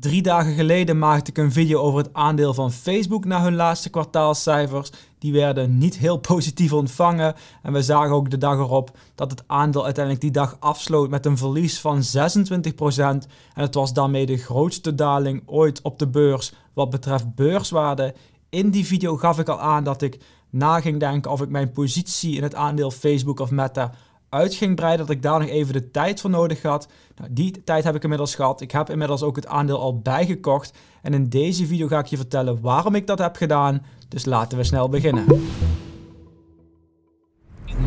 Drie dagen geleden maakte ik een video over het aandeel van Facebook na hun laatste kwartaalcijfers. Die werden niet heel positief ontvangen en we zagen ook de dag erop dat het aandeel uiteindelijk die dag afsloot met een verlies van 26% en het was daarmee de grootste daling ooit op de beurs wat betreft beurswaarde. In die video gaf ik al aan dat ik na ging denken of ik mijn positie in het aandeel Facebook of Meta uitging breiden, dat ik daar nog even de tijd voor nodig had. Nou, die tijd heb ik inmiddels gehad. Ik heb inmiddels ook het aandeel al bijgekocht. En in deze video ga ik je vertellen waarom ik dat heb gedaan. Dus laten we snel beginnen.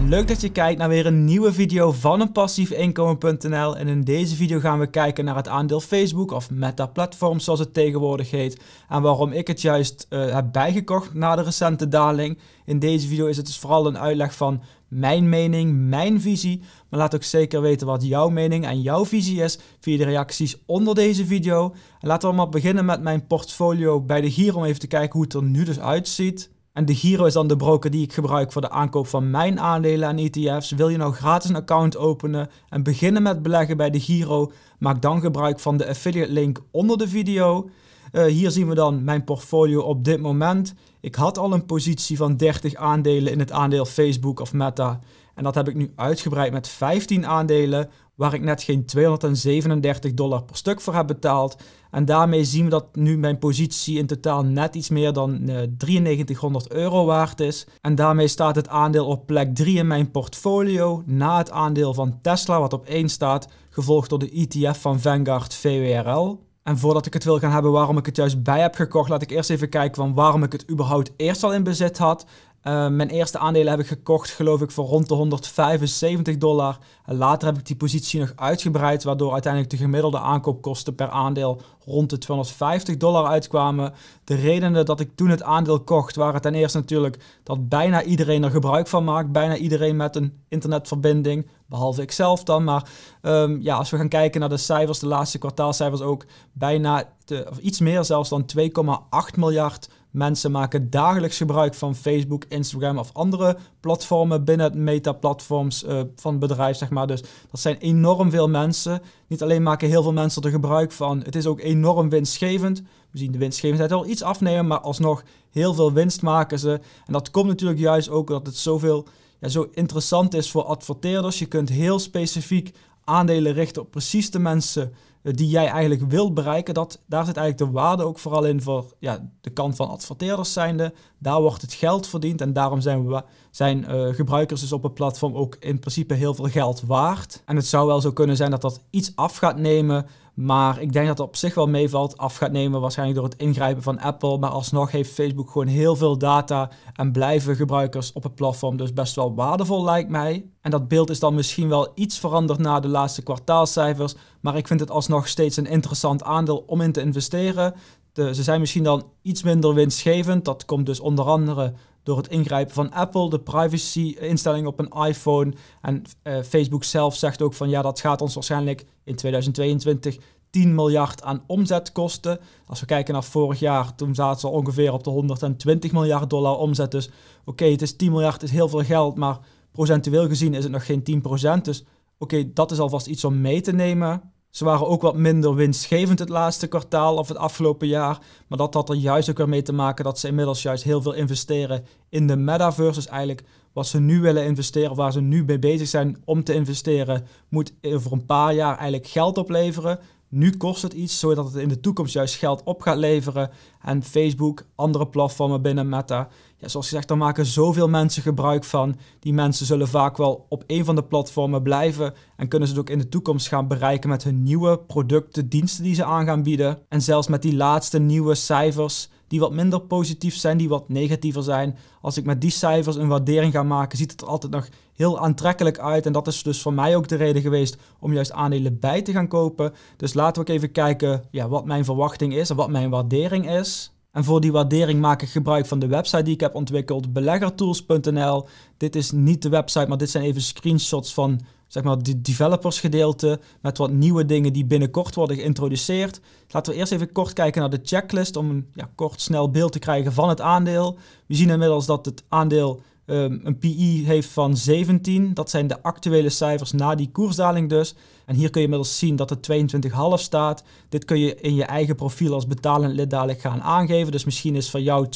Leuk dat je kijkt naar weer een nieuwe video van een passiefinkomen.nl en in deze video gaan we kijken naar het aandeel Facebook of Meta Platform zoals het tegenwoordig heet en waarom ik het juist eh, heb bijgekocht na de recente daling. In deze video is het dus vooral een uitleg van mijn mening, mijn visie. Maar laat ook zeker weten wat jouw mening en jouw visie is via de reacties onder deze video. laten we maar beginnen met mijn portfolio bij de Giro om even te kijken hoe het er nu dus uitziet. En de Giro is dan de broker die ik gebruik voor de aankoop van mijn aandelen en ETF's. Wil je nou gratis een account openen en beginnen met beleggen bij de Giro? Maak dan gebruik van de affiliate link onder de video. Eh, hier zien we dan mijn portfolio op dit moment. Ik had al een positie van 30 aandelen in het aandeel Facebook of Meta. En dat heb ik nu uitgebreid met 15 aandelen, waar ik net geen 237 dollar per stuk voor heb betaald. En daarmee zien we dat nu mijn positie in totaal net iets meer dan 9300 eh, euro waard is. En daarmee staat het aandeel op plek 3 in mijn portfolio, na het aandeel van Tesla wat op 1 staat, gevolgd door de ETF van Vanguard VWRL. En voordat ik het wil gaan hebben waarom ik het juist bij heb gekocht, laat ik eerst even kijken van waarom ik het überhaupt eerst al in bezit had. Eh, mijn eerste aandelen heb ik gekocht, geloof ik, voor rond de 175 dollar. later heb ik die positie nog uitgebreid, waardoor uiteindelijk de gemiddelde aankoopkosten per aandeel rond de 250 dollar uitkwamen. De redenen dat ik toen het aandeel kocht waren ten eerste natuurlijk dat bijna iedereen er gebruik van maakt. Bijna iedereen met een internetverbinding, behalve ikzelf dan. Maar ehm, ja, als we gaan kijken naar de cijfers, de laatste kwartaalcijfers ook, bijna te, of iets meer zelfs dan 2,8 miljard Mensen maken dagelijks gebruik van Facebook, Instagram of andere platformen binnen het meta-platforms eh, van het bedrijf, zeg maar. Dus dat zijn enorm veel mensen. Niet alleen maken heel veel mensen er gebruik van, het is ook enorm winstgevend. We zien de winstgevendheid al iets afnemen, maar alsnog heel veel winst maken ze. En dat komt natuurlijk juist ook omdat het zoveel ja, zo interessant is voor adverteerders. Je kunt heel specifiek aandelen richten op precies de mensen eh, die jij eigenlijk wilt bereiken. Dat, daar zit eigenlijk de waarde ook vooral in voor ja, de kant van adverteerders zijnde. Daar wordt het geld verdiend en daarom zijn, we, zijn eh, gebruikers dus op het platform ook in principe heel veel geld waard. En het zou wel zo kunnen zijn dat dat iets af gaat nemen maar ik denk dat het op zich wel meevalt. Af gaat nemen waarschijnlijk door het ingrijpen van Apple. Maar alsnog heeft Facebook gewoon heel veel data. En blijven gebruikers op het platform dus best wel waardevol, lijkt mij. En dat beeld is dan misschien wel iets veranderd na de laatste kwartaalcijfers. Maar ik vind het alsnog steeds een interessant aandeel om in te investeren. De, ze zijn misschien dan iets minder winstgevend. Dat komt dus onder andere door het ingrijpen van Apple, de privacy instelling op een iPhone. En eh, Facebook zelf zegt ook van ja, dat gaat ons waarschijnlijk in 2022 10 miljard aan omzet kosten. Als we kijken naar vorig jaar, toen zaten ze ongeveer op de 120 miljard dollar omzet. Dus oké, het is 10 miljard, is heel veel geld, maar procentueel gezien is het nog geen 10%. Dus oké, dat is alvast iets om mee te nemen. Ze waren ook wat minder winstgevend het laatste kwartaal of het afgelopen jaar. Maar dat had er juist ook weer mee te maken dat ze inmiddels juist heel veel investeren in de metaverse. Dus eigenlijk wat ze nu willen investeren, waar ze nu mee bezig zijn om te investeren, moet voor een paar jaar eigenlijk geld opleveren. Nu kost het iets, zodat het in de toekomst juist geld op gaat leveren. En Facebook, andere platformen binnen Meta. Ja, zoals gezegd, daar maken zoveel mensen gebruik van. Die mensen zullen vaak wel op een van de platformen blijven. En kunnen ze het ook in de toekomst gaan bereiken met hun nieuwe producten, diensten die ze aan gaan bieden. En zelfs met die laatste nieuwe cijfers die wat minder positief zijn, die wat negatiever zijn. Als ik met die cijfers een waardering ga maken, ziet het er altijd nog heel aantrekkelijk uit. En dat is dus voor mij ook de reden geweest om juist aandelen bij te gaan kopen. Dus laten we ook even kijken ja, wat mijn verwachting is en wat mijn waardering is. En voor die waardering maak ik gebruik van de website die ik heb ontwikkeld, beleggertools.nl. Dit is niet de website, maar dit zijn even screenshots van zeg maar, de developersgedeelte met wat nieuwe dingen die binnenkort worden geïntroduceerd. Laten we eerst even kort kijken naar de checklist om een ja, kort, snel beeld te krijgen van het aandeel. We zien inmiddels dat het aandeel ehm, een PI e heeft van 17. Dat zijn de actuele cijfers na die koersdaling dus. En hier kun je inmiddels zien dat het 22,5 staat. Dit kun je in je eigen profiel als betalend lid dadelijk gaan aangeven. Dus misschien is van jou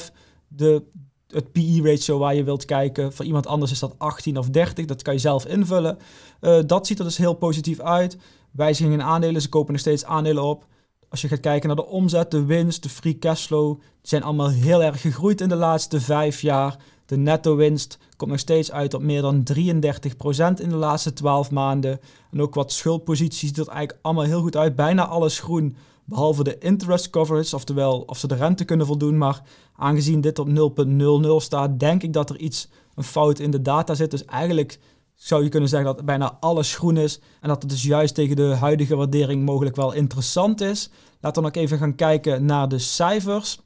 22,5 de het PE-ratio waar je wilt kijken. Voor iemand anders is dat 18 of 30. Dat kan je zelf invullen. Eh, dat ziet er dus heel positief uit. Wijzigingen in aandelen, ze kopen nog steeds aandelen op. Als je gaat kijken naar de omzet, de winst, de free cashflow, zijn allemaal heel erg gegroeid in de laatste vijf jaar. De netto winst komt nog steeds uit op meer dan 33% in de laatste 12 maanden. En ook wat schuldposities ziet er eigenlijk allemaal heel goed uit. Bijna alles groen. Behalve de interest coverage, oftewel of ze de rente kunnen voldoen. Maar aangezien dit op 0.00 staat, denk ik dat er iets, een fout in de data zit. Dus eigenlijk zou je kunnen zeggen dat bijna alles groen is. En dat het dus juist tegen de huidige waardering mogelijk wel interessant is. Laten we nog even gaan kijken naar de cijfers.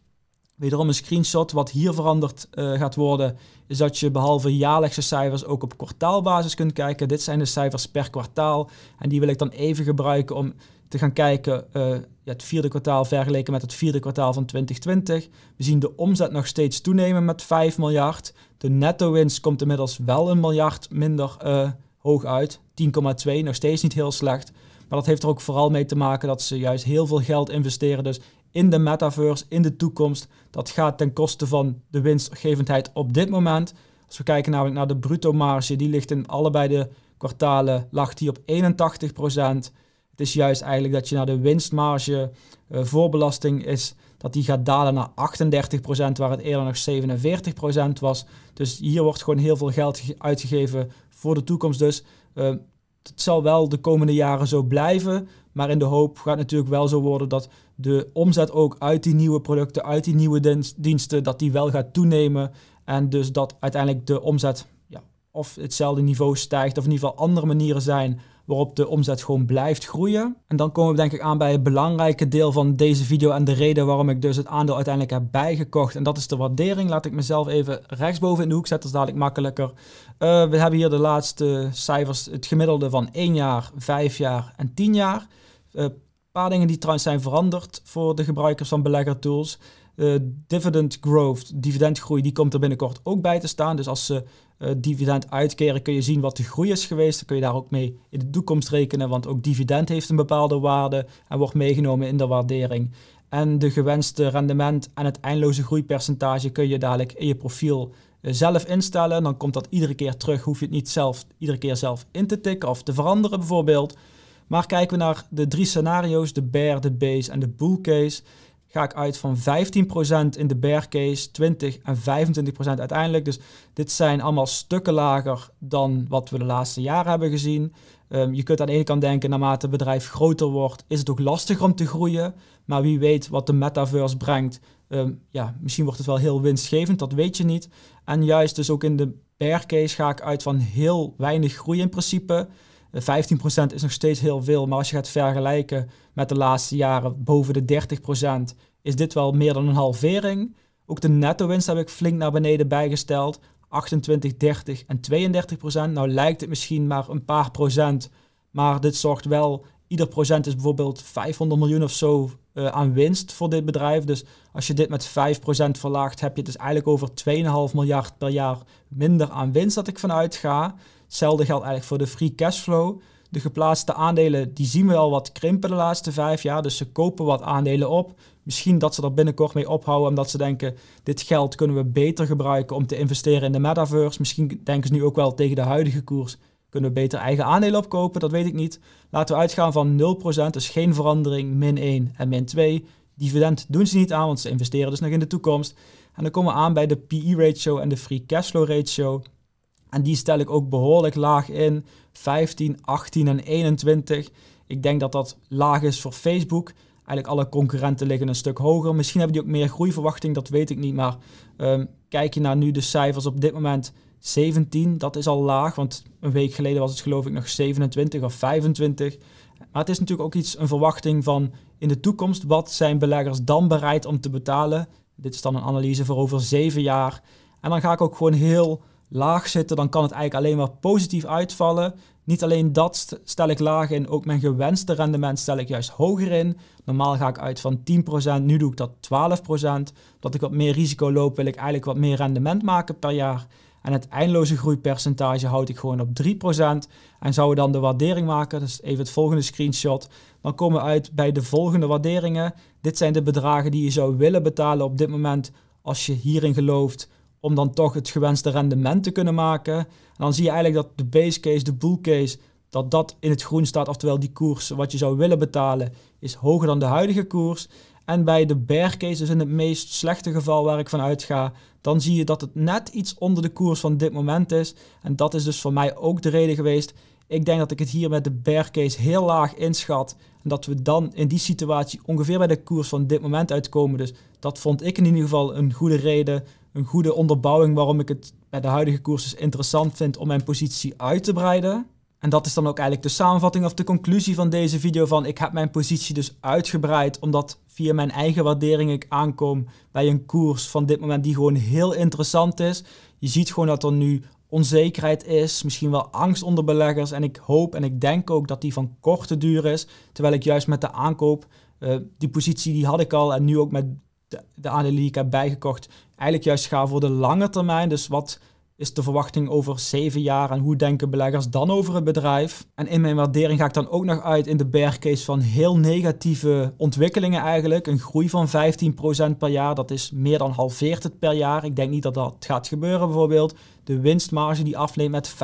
Wederom een screenshot. Wat hier veranderd eh, gaat worden, is dat je behalve jaarlijkse cijfers ook op kwartaalbasis kunt kijken. Dit zijn de cijfers per kwartaal. En die wil ik dan even gebruiken om te gaan kijken eh, het vierde kwartaal vergeleken met het vierde kwartaal van 2020. We zien de omzet nog steeds toenemen met 5 miljard. De netto winst komt inmiddels wel een miljard minder eh, hoog uit. 10,2, nog steeds niet heel slecht. Maar dat heeft er ook vooral mee te maken dat ze juist heel veel geld investeren. Dus in de metaverse, in de toekomst, dat gaat ten koste van de winstgevendheid op dit moment. Als we kijken namelijk naar de bruto marge, die ligt in allebei de kwartalen, lag die op 81 Het is juist eigenlijk dat je naar de winstmarge uh, eh, voor belasting is, dat die gaat dalen naar 38 waar het eerder nog 47 was. Dus hier wordt gewoon heel veel geld uitgegeven voor de toekomst dus. Eh, het zal wel de komende jaren zo blijven. Maar in de hoop gaat het natuurlijk wel zo worden dat de omzet ook uit die nieuwe producten, uit die nieuwe diensten, dat die wel gaat toenemen. En dus dat uiteindelijk de omzet ja, of hetzelfde niveau stijgt, of in ieder geval andere manieren zijn waarop de omzet gewoon blijft groeien. En dan komen we denk ik aan bij het belangrijke deel van deze video en de reden waarom ik dus het aandeel uiteindelijk heb bijgekocht. En dat is de waardering. Laat ik mezelf even rechtsboven in de hoek zetten, dat is dadelijk makkelijker. Eh, we hebben hier de laatste cijfers, het gemiddelde van 1 jaar, 5 jaar en 10 jaar. Eh, een paar dingen die trouwens zijn veranderd voor de gebruikers van tools uh, dividend growth, dividendgroei, die komt er binnenkort ook bij te staan. Dus als ze eh, dividend uitkeren, kun je zien wat de groei is geweest. Dan kun je daar ook mee in de toekomst rekenen, want ook dividend heeft een bepaalde waarde en wordt meegenomen in de waardering. En de gewenste rendement en het eindloze groeipercentage kun je dadelijk in je profiel eh, zelf instellen. Dan komt dat iedere keer terug, hoef je het niet zelf iedere keer zelf in te tikken of te veranderen bijvoorbeeld. Maar kijken we naar de drie scenario's, de bear, de base en de bull case, ga ik uit van 15% in de bear case, 20 en 25% uiteindelijk. Dus dit zijn allemaal stukken lager dan wat we de laatste jaren hebben gezien. Ehm, je kunt aan de ene kant denken, naarmate het bedrijf groter wordt, is het ook lastiger om te groeien. Maar wie weet wat de metaverse brengt. Ehm, ja, misschien wordt het wel heel winstgevend, dat weet je niet. En juist dus ook in de bear case ga ik uit van heel weinig groei in principe. 15% eh, is nog steeds heel veel, maar als je gaat vergelijken met de laatste jaren boven de 30%, is dit wel meer dan een halvering. Ook de netto-winst heb ik flink naar beneden bijgesteld. 28, 30 en 32 Nou lijkt het misschien maar een paar procent, maar dit zorgt wel, ieder procent is bijvoorbeeld 500 miljoen of zo eh, aan winst voor dit bedrijf. Dus als je dit met 5 verlaagt, heb je het dus eigenlijk over 2,5 miljard per jaar minder aan winst dat ik vanuit ga. Hetzelfde geldt eigenlijk voor de free cashflow. De geplaatste aandelen die zien we al wat krimpen de laatste vijf jaar. Dus ze kopen wat aandelen op. Misschien dat ze er binnenkort mee ophouden omdat ze denken... dit geld kunnen we beter gebruiken om te investeren in de metaverse. Misschien denken ze nu ook wel tegen de huidige koers... kunnen we beter eigen aandelen opkopen, dat weet ik niet. Laten we uitgaan van 0%, dus geen verandering, min 1 en min 2. Dividend doen ze niet aan, want ze investeren dus nog in de toekomst. En dan komen we aan bij de PE-ratio en de free cashflow ratio... En die stel ik ook behoorlijk laag in. 15, 18 en 21. Ik denk dat dat laag is voor Facebook. Eigenlijk alle concurrenten liggen een stuk hoger. Misschien hebben die ook meer groeiverwachting, dat weet ik niet. Maar ehm, kijk je naar nu de cijfers op dit moment 17, dat is al laag. Want een week geleden was het geloof ik nog 27 of 25. Maar het is natuurlijk ook iets, een verwachting van in de toekomst. Wat zijn beleggers dan bereid om te betalen? Dit is dan een analyse voor over zeven jaar. En dan ga ik ook gewoon heel laag zitten, dan kan het eigenlijk alleen maar positief uitvallen. Niet alleen dat stel ik laag in, ook mijn gewenste rendement stel ik juist hoger in. Normaal ga ik uit van 10%, nu doe ik dat 12%. Omdat ik wat meer risico loop, wil ik eigenlijk wat meer rendement maken per jaar. En het eindloze groeipercentage houd ik gewoon op 3%. En zouden we dan de waardering maken, dus even het volgende screenshot, dan komen we uit bij de volgende waarderingen. Dit zijn de bedragen die je zou willen betalen op dit moment als je hierin gelooft om dan toch het gewenste rendement te kunnen maken. En dan zie je eigenlijk dat de base case, de bull case, dat dat in het groen staat. Oftewel die koers wat je zou willen betalen is hoger dan de huidige koers. En bij de bear case, dus in het meest slechte geval waar ik van uitga, dan zie je dat het net iets onder de koers van dit moment is. En dat is dus voor mij ook de reden geweest. Ik denk dat ik het hier met de bear case heel laag inschat. En dat we dan in die situatie ongeveer bij de koers van dit moment uitkomen. Dus dat vond ik in ieder geval een goede reden een goede onderbouwing waarom ik het bij de huidige koersen dus interessant vind om mijn positie uit te breiden. En dat is dan ook eigenlijk de samenvatting of de conclusie van deze video van ik heb mijn positie dus uitgebreid omdat via mijn eigen waardering ik aankom bij een koers van dit moment die gewoon heel interessant is. Je ziet gewoon dat er nu onzekerheid is, misschien wel angst onder beleggers en ik hoop en ik denk ook dat die van korte duur is, terwijl ik juist met de aankoop eh, die positie die had ik al en nu ook met de, de die ik heb bijgekocht, eigenlijk juist gaan voor de lange termijn. Dus wat is de verwachting over zeven jaar en hoe denken beleggers dan over het bedrijf? En in mijn waardering ga ik dan ook nog uit in de bear case van heel negatieve ontwikkelingen eigenlijk. Een groei van 15% per jaar, dat is meer dan halveert het per jaar. Ik denk niet dat dat gaat gebeuren bijvoorbeeld. De winstmarge die afneemt met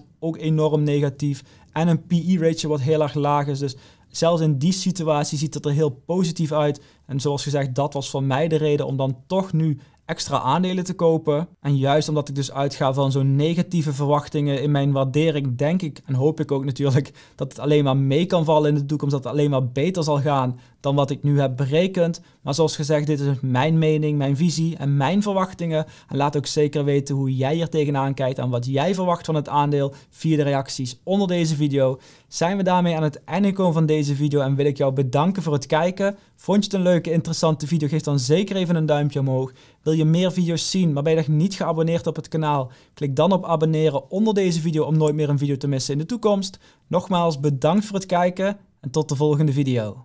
5%, ook enorm negatief. En een PE-ratio wat heel erg laag is. Dus zelfs in die situatie ziet het er heel positief uit. En zoals gezegd, dat was voor mij de reden om dan toch nu extra aandelen te kopen. En juist omdat ik dus uitga van zo'n negatieve verwachtingen in mijn waardering, denk ik en hoop ik ook natuurlijk dat het alleen maar mee kan vallen in de toekomst, dat het alleen maar beter zal gaan dan wat ik nu heb berekend. Maar zoals gezegd, dit is mijn mening, mijn visie en mijn verwachtingen. En laat ook zeker weten hoe jij hier tegenaan kijkt en wat jij verwacht van het aandeel via de reacties onder deze video. Zijn we daarmee aan het einde komen van deze video en wil ik jou bedanken voor het kijken. Vond je het een leuke, interessante video? Geef dan zeker even een duimpje omhoog. Wil je meer video's zien, maar ben je nog niet geabonneerd op het kanaal? Klik dan op abonneren onder deze video om nooit meer een video te missen in de toekomst. Nogmaals bedankt voor het kijken en tot de volgende video.